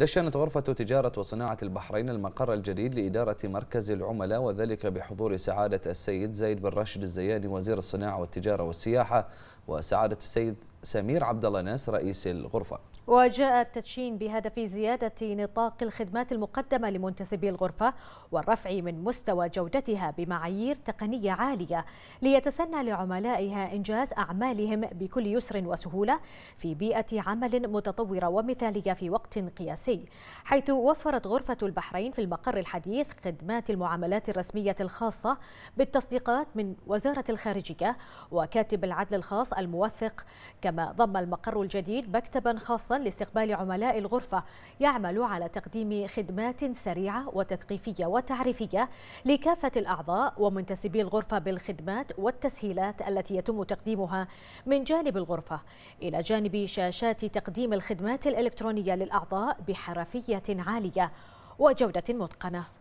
دشنت غرفة تجارة وصناعة البحرين المقر الجديد لإدارة مركز العملاء وذلك بحضور سعادة السيد زايد بن راشد الزياني وزير الصناعة والتجارة والسياحة وسعادة السيد سمير عبد الله ناس رئيس الغرفة وجاء التدشين بهدف زيادة نطاق الخدمات المقدمة لمنتسبي الغرفة والرفع من مستوى جودتها بمعايير تقنية عالية ليتسنى لعملائها إنجاز أعمالهم بكل يسر وسهولة في بيئة عمل متطورة ومثالية في وقت قياسي حيث وفرت غرفة البحرين في المقر الحديث خدمات المعاملات الرسمية الخاصة بالتصديقات من وزارة الخارجية وكاتب العدل الخاص الموثق كما ضم المقر الجديد مكتبا خاصا لاستقبال عملاء الغرفة يعمل على تقديم خدمات سريعة وتثقيفية وتعريفية لكافة الأعضاء ومنتسبي الغرفة بالخدمات والتسهيلات التي يتم تقديمها من جانب الغرفة إلى جانب شاشات تقديم الخدمات الإلكترونية للأعضاء بحرفية عالية وجودة متقنة